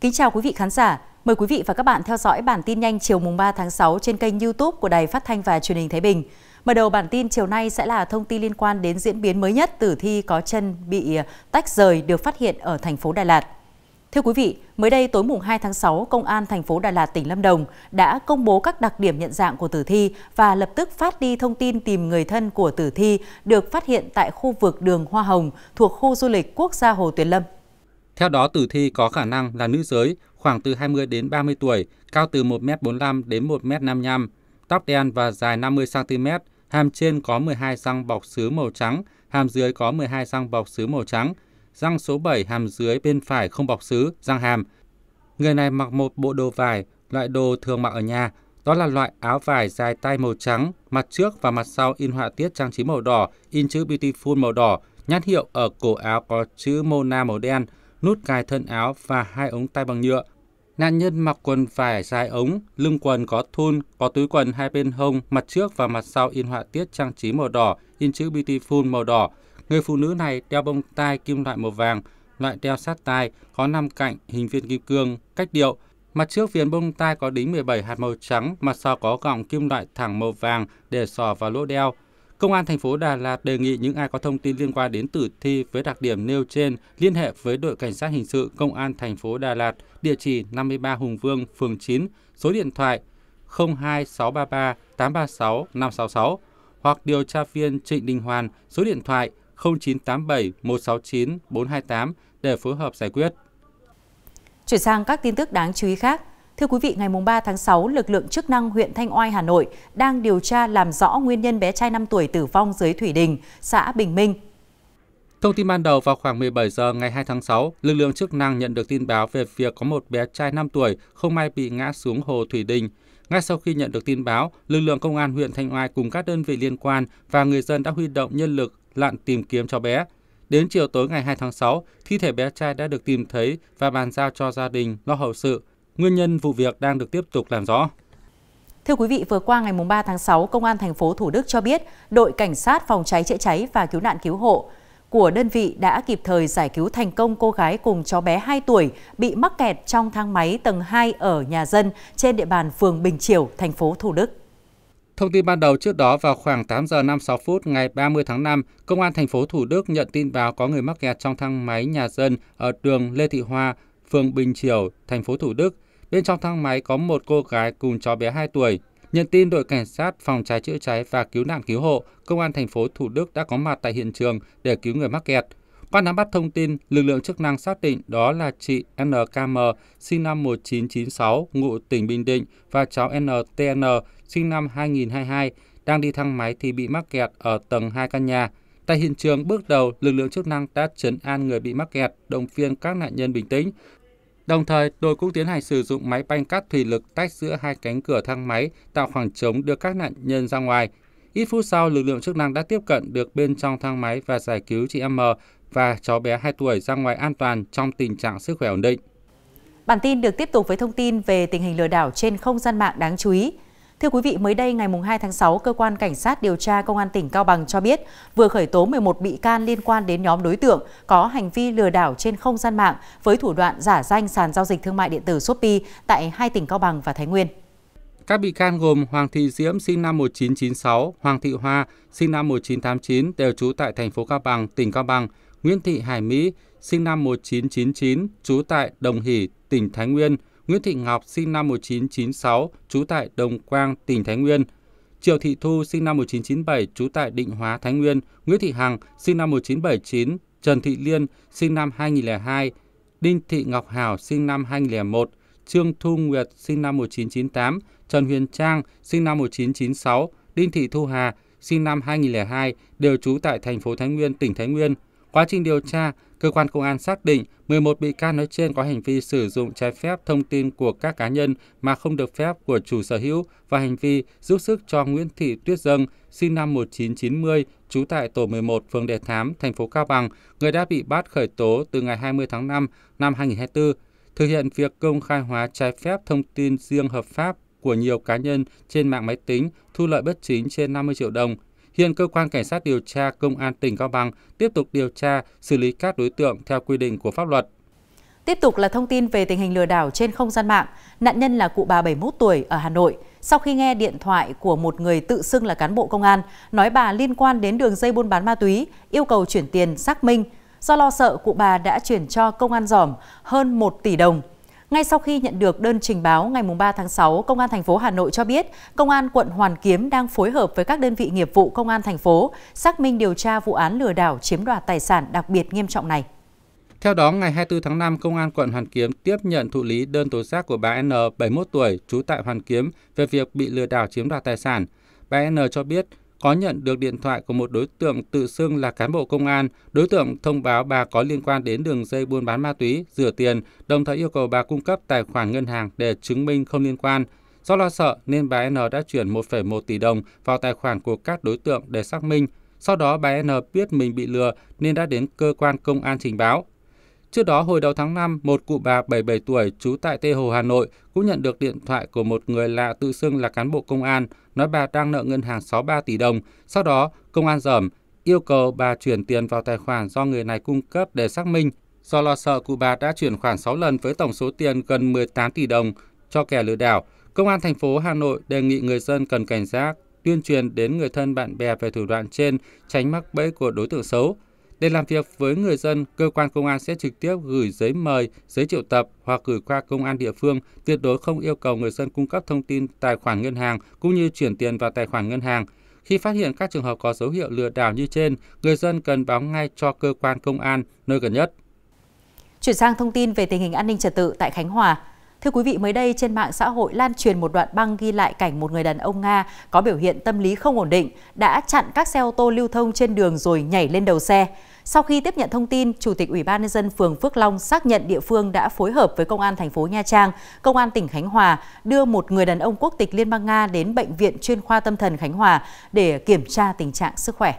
Kính chào quý vị khán giả, mời quý vị và các bạn theo dõi bản tin nhanh chiều mùng 3 tháng 6 trên kênh YouTube của Đài Phát thanh và Truyền hình Thái Bình. Mở đầu bản tin chiều nay sẽ là thông tin liên quan đến diễn biến mới nhất tử thi có chân bị à, tách rời được phát hiện ở thành phố Đà Lạt. Thưa quý vị, mới đây tối mùng 2 tháng 6, Công an thành phố Đà Lạt tỉnh Lâm Đồng đã công bố các đặc điểm nhận dạng của tử thi và lập tức phát đi thông tin tìm người thân của tử thi được phát hiện tại khu vực đường Hoa Hồng thuộc khu du lịch quốc gia Hồ Tuyền Lâm theo đó, tử thi có khả năng là nữ giới, khoảng từ 20 đến 30 tuổi, cao từ 1m45 đến 1m55, tóc đen và dài 50 cm, hàm trên có 12 răng bọc sứ màu trắng, hàm dưới có 12 răng bọc sứ màu trắng, răng số 7 hàm dưới bên phải không bọc sứ, răng hàm. Người này mặc một bộ đồ vải, loại đồ thường mặc ở nhà, đó là loại áo vải dài tay màu trắng, mặt trước và mặt sau in họa tiết trang trí màu đỏ, in chữ Beautiful màu đỏ, nhãn hiệu ở cổ áo có chữ Mona màu đen, nút cài thân áo và hai ống tay bằng nhựa. Nạn nhân mặc quần vải dài ống, lưng quần có thun, có túi quần hai bên hông, mặt trước và mặt sau in họa tiết trang trí màu đỏ, in chữ Beautiful màu đỏ. Người phụ nữ này đeo bông tai kim loại màu vàng, loại đeo sát tai, có 5 cạnh, hình viên kim cương, cách điệu. Mặt trước viền bông tai có đính 17 hạt màu trắng, mặt sau có gọng kim loại thẳng màu vàng để sò vào lỗ đeo. Công an thành phố Đà Lạt đề nghị những ai có thông tin liên quan đến tử thi với đặc điểm nêu trên liên hệ với đội cảnh sát hình sự Công an thành phố Đà Lạt, địa chỉ 53 Hùng Vương, phường 9, số điện thoại 02633 836 566 hoặc điều tra viên Trịnh Đình Hoàn, số điện thoại 0987 169 428 để phối hợp giải quyết. Chuyển sang các tin tức đáng chú ý khác. Thưa quý vị, ngày 3 tháng 6, lực lượng chức năng huyện Thanh Oai, Hà Nội đang điều tra làm rõ nguyên nhân bé trai 5 tuổi tử vong dưới Thủy Đình, xã Bình Minh, Thông tin ban đầu vào khoảng 17 giờ ngày 2 tháng 6, lực lượng chức năng nhận được tin báo về việc có một bé trai 5 tuổi không may bị ngã xuống hồ Thủy Đình. Ngay sau khi nhận được tin báo, lực lượng công an huyện Thanh Oai cùng các đơn vị liên quan và người dân đã huy động nhân lực lặn tìm kiếm cho bé. Đến chiều tối ngày 2 tháng 6, thi thể bé trai đã được tìm thấy và bàn giao cho gia đình lo hậu sự Nguyên nhân vụ việc đang được tiếp tục làm rõ. Thưa quý vị, vừa qua ngày 3 tháng 6, Công an thành phố Thủ Đức cho biết đội Cảnh sát phòng cháy chữa cháy và cứu nạn cứu hộ của đơn vị đã kịp thời giải cứu thành công cô gái cùng cháu bé 2 tuổi bị mắc kẹt trong thang máy tầng 2 ở nhà dân trên địa bàn phường Bình Triều, thành phố Thủ Đức. Thông tin ban đầu trước đó vào khoảng 8 giờ 56 phút ngày 30 tháng 5, Công an thành phố Thủ Đức nhận tin báo có người mắc kẹt trong thang máy nhà dân ở đường Lê Thị Hoa, phường Bình Triều, thành phố Thủ Đức. Bên trong thang máy có một cô gái cùng cháu bé 2 tuổi. Nhận tin đội cảnh sát phòng cháy chữa cháy và cứu nạn cứu hộ, công an thành phố Thủ Đức đã có mặt tại hiện trường để cứu người mắc kẹt. Qua nắm bắt thông tin, lực lượng chức năng xác định đó là chị NKM sinh năm 1996, ngụ tỉnh Bình Định và cháu NTN sinh năm 2022 đang đi thang máy thì bị mắc kẹt ở tầng 2 căn nhà. Tại hiện trường, bước đầu, lực lượng chức năng đã chấn an người bị mắc kẹt, động viên các nạn nhân bình tĩnh Đồng thời, đội cũng tiến hành sử dụng máy banh cắt thủy lực tách giữa hai cánh cửa thang máy, tạo khoảng trống đưa các nạn nhân ra ngoài. Ít phút sau, lực lượng chức năng đã tiếp cận được bên trong thang máy và giải cứu chị M và cháu bé 2 tuổi ra ngoài an toàn trong tình trạng sức khỏe ổn định. Bản tin được tiếp tục với thông tin về tình hình lừa đảo trên không gian mạng đáng chú ý. Thưa quý vị, mới đây ngày 2 tháng 6, Cơ quan Cảnh sát điều tra Công an tỉnh Cao Bằng cho biết vừa khởi tố 11 bị can liên quan đến nhóm đối tượng có hành vi lừa đảo trên không gian mạng với thủ đoạn giả danh sàn giao dịch thương mại điện tử Shopee tại hai tỉnh Cao Bằng và Thái Nguyên. Các bị can gồm Hoàng Thị Diễm sinh năm 1996, Hoàng Thị Hoa sinh năm 1989 đều trú tại thành phố Cao Bằng, tỉnh Cao Bằng, Nguyễn Thị Hải Mỹ sinh năm 1999 trú tại Đồng Hỷ, tỉnh Thái Nguyên – Nguyễn Thị Ngọc sinh năm 1996, trú tại Đồng Quang, tỉnh Thái Nguyên, Triệu Thị Thu sinh năm 1997, trú tại Định Hóa, Thái Nguyên, Nguyễn Thị Hằng sinh năm 1979, Trần Thị Liên sinh năm 2002, Đinh Thị Ngọc Hảo sinh năm 2001, Trương Thu Nguyệt sinh năm 1998, Trần Huyền Trang sinh năm 1996, Đinh Thị Thu Hà sinh năm 2002 đều trú tại thành phố Thái Nguyên, tỉnh Thái Nguyên. Quá trình điều tra, Cơ quan công an xác định 11 bị can nói trên có hành vi sử dụng trái phép thông tin của các cá nhân mà không được phép của chủ sở hữu và hành vi giúp sức cho Nguyễn Thị Tuyết Dâng, sinh năm 1990, trú tại tổ 11 phường Đề Thám, thành phố Cao Bằng, người đã bị bắt khởi tố từ ngày 20 tháng 5 năm 2024, thực hiện việc công khai hóa trái phép thông tin riêng hợp pháp của nhiều cá nhân trên mạng máy tính, thu lợi bất chính trên 50 triệu đồng – Hiện cơ quan cảnh sát điều tra công an tỉnh Cao Bằng tiếp tục điều tra, xử lý các đối tượng theo quy định của pháp luật. Tiếp tục là thông tin về tình hình lừa đảo trên không gian mạng. Nạn nhân là cụ bà 71 tuổi ở Hà Nội. Sau khi nghe điện thoại của một người tự xưng là cán bộ công an, nói bà liên quan đến đường dây buôn bán ma túy, yêu cầu chuyển tiền xác minh. Do lo sợ, cụ bà đã chuyển cho công an giỏm hơn 1 tỷ đồng ngay sau khi nhận được đơn trình báo ngày 3 tháng 6, Công an thành phố Hà Nội cho biết, Công an quận Hoàn Kiếm đang phối hợp với các đơn vị nghiệp vụ Công an thành phố xác minh điều tra vụ án lừa đảo chiếm đoạt tài sản đặc biệt nghiêm trọng này. Theo đó, ngày 24 tháng 5, Công an quận Hoàn Kiếm tiếp nhận thụ lý đơn tố giác của bà N, 71 tuổi, trú tại Hoàn Kiếm, về việc bị lừa đảo chiếm đoạt tài sản. Bà N cho biết có nhận được điện thoại của một đối tượng tự xưng là cán bộ công an. Đối tượng thông báo bà có liên quan đến đường dây buôn bán ma túy, rửa tiền, đồng thời yêu cầu bà cung cấp tài khoản ngân hàng để chứng minh không liên quan. Do lo sợ nên bà N đã chuyển 1,1 tỷ đồng vào tài khoản của các đối tượng để xác minh. Sau đó bà N biết mình bị lừa nên đã đến cơ quan công an trình báo. Trước đó hồi đầu tháng 5, một cụ bà 77 tuổi trú tại Tây Hồ, Hà Nội cũng nhận được điện thoại của một người lạ tự xưng là cán bộ công an, nói bà đang nợ ngân hàng 63 tỷ đồng. Sau đó, công an dởm yêu cầu bà chuyển tiền vào tài khoản do người này cung cấp để xác minh. Do lo sợ, cụ bà đã chuyển khoản 6 lần với tổng số tiền gần 18 tỷ đồng cho kẻ lừa đảo. Công an thành phố Hà Nội đề nghị người dân cần cảnh giác, tuyên truyền đến người thân bạn bè về thủ đoạn trên, tránh mắc bẫy của đối tượng xấu. Để làm việc với người dân, cơ quan công an sẽ trực tiếp gửi giấy mời, giấy triệu tập hoặc gửi qua công an địa phương, tuyệt đối không yêu cầu người dân cung cấp thông tin tài khoản ngân hàng cũng như chuyển tiền vào tài khoản ngân hàng. Khi phát hiện các trường hợp có dấu hiệu lừa đảo như trên, người dân cần báo ngay cho cơ quan công an nơi gần nhất. Chuyển sang thông tin về tình hình an ninh trật tự tại Khánh Hòa. Thưa quý vị, mới đây trên mạng xã hội lan truyền một đoạn băng ghi lại cảnh một người đàn ông Nga có biểu hiện tâm lý không ổn định, đã chặn các xe ô tô lưu thông trên đường rồi nhảy lên đầu xe. Sau khi tiếp nhận thông tin, Chủ tịch Ủy ban nhân dân phường Phước Long xác nhận địa phương đã phối hợp với Công an thành phố Nha Trang, Công an tỉnh Khánh Hòa đưa một người đàn ông quốc tịch Liên bang Nga đến Bệnh viện chuyên khoa tâm thần Khánh Hòa để kiểm tra tình trạng sức khỏe.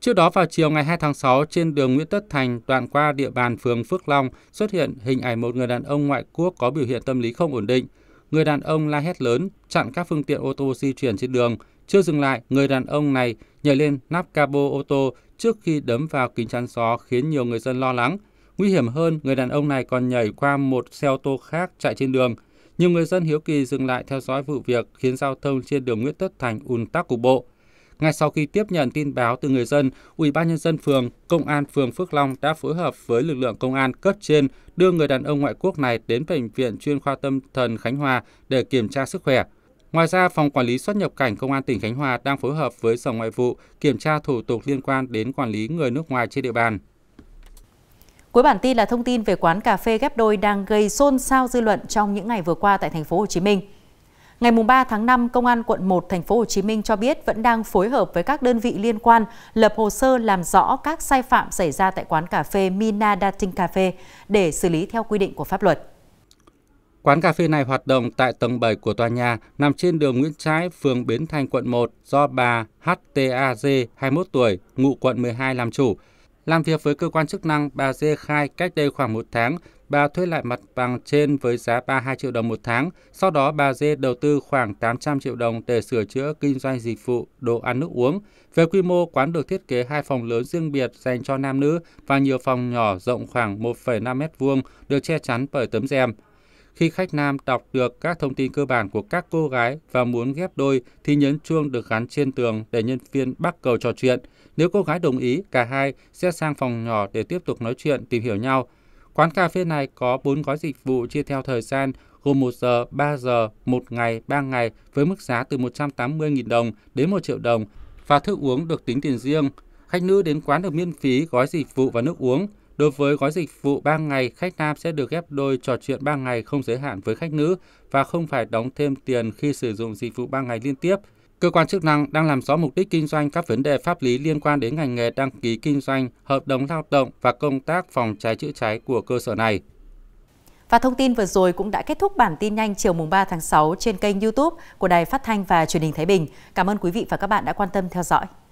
Trước đó vào chiều ngày 2 tháng 6 trên đường Nguyễn Tất Thành đoạn qua địa bàn phường Phước Long xuất hiện hình ảnh một người đàn ông ngoại quốc có biểu hiện tâm lý không ổn định. Người đàn ông la hét lớn, chặn các phương tiện ô tô di chuyển trên đường. Chưa dừng lại, người đàn ông này nhảy lên nắp cabo ô tô trước khi đấm vào kính chắn gió khiến nhiều người dân lo lắng. Nguy hiểm hơn, người đàn ông này còn nhảy qua một xe ô tô khác chạy trên đường. Nhiều người dân hiếu kỳ dừng lại theo dõi vụ việc khiến giao thông trên đường Nguyễn Tất Thành ùn tắc cục bộ. Ngay sau khi tiếp nhận tin báo từ người dân, Ủy ban nhân dân phường, công an phường Phước Long đã phối hợp với lực lượng công an cấp trên đưa người đàn ông ngoại quốc này đến bệnh viện chuyên khoa tâm thần Khánh Hòa để kiểm tra sức khỏe. Ngoài ra, Phòng Quản lý xuất nhập cảnh Công an tỉnh Khánh Hòa đang phối hợp với Sở Ngoại vụ kiểm tra thủ tục liên quan đến quản lý người nước ngoài trên địa bàn. Cuối bản tin là thông tin về quán cà phê ghép đôi đang gây xôn xao dư luận trong những ngày vừa qua tại thành phố Hồ Chí Minh. Ngày 3 tháng 5, Công an quận 1 thành phố Hồ Chí Minh cho biết vẫn đang phối hợp với các đơn vị liên quan lập hồ sơ làm rõ các sai phạm xảy ra tại quán cà phê Mina Dating Cafe để xử lý theo quy định của pháp luật. Quán cà phê này hoạt động tại tầng 7 của tòa nhà, nằm trên đường Nguyễn Trãi, phường Bến Thành, quận 1, do bà HTAG, 21 tuổi, ngụ quận 12 làm chủ. Làm việc với cơ quan chức năng, bà Dê khai cách đây khoảng một tháng, bà thuê lại mặt bằng trên với giá 32 triệu đồng một tháng. Sau đó bà Dê đầu tư khoảng 800 triệu đồng để sửa chữa kinh doanh dịch vụ, đồ ăn nước uống. Về quy mô, quán được thiết kế hai phòng lớn riêng biệt dành cho nam nữ và nhiều phòng nhỏ rộng khoảng 1,5 m2 được che chắn bởi tấm rèm. Khi khách nam đọc được các thông tin cơ bản của các cô gái và muốn ghép đôi thì nhấn chuông được gắn trên tường để nhân viên bắt cầu trò chuyện – nếu cô gái đồng ý, cả hai sẽ sang phòng nhỏ để tiếp tục nói chuyện, tìm hiểu nhau. Quán cà phê này có 4 gói dịch vụ chia theo thời gian gồm 1 giờ, 3 giờ, 1 ngày, 3 ngày với mức giá từ 180.000 đồng đến 1 triệu đồng và thức uống được tính tiền riêng. Khách nữ đến quán được miễn phí gói dịch vụ và nước uống. Đối với gói dịch vụ 3 ngày, khách nam sẽ được ghép đôi trò chuyện 3 ngày không giới hạn với khách nữ và không phải đóng thêm tiền khi sử dụng dịch vụ 3 ngày liên tiếp. Cơ quan chức năng đang làm rõ mục đích kinh doanh các vấn đề pháp lý liên quan đến ngành nghề đăng ký kinh doanh, hợp đồng lao động và công tác phòng cháy chữa cháy của cơ sở này. Và thông tin vừa rồi cũng đã kết thúc bản tin nhanh chiều mùng 3 tháng 6 trên kênh YouTube của Đài Phát thanh và Truyền hình Thái Bình. Cảm ơn quý vị và các bạn đã quan tâm theo dõi.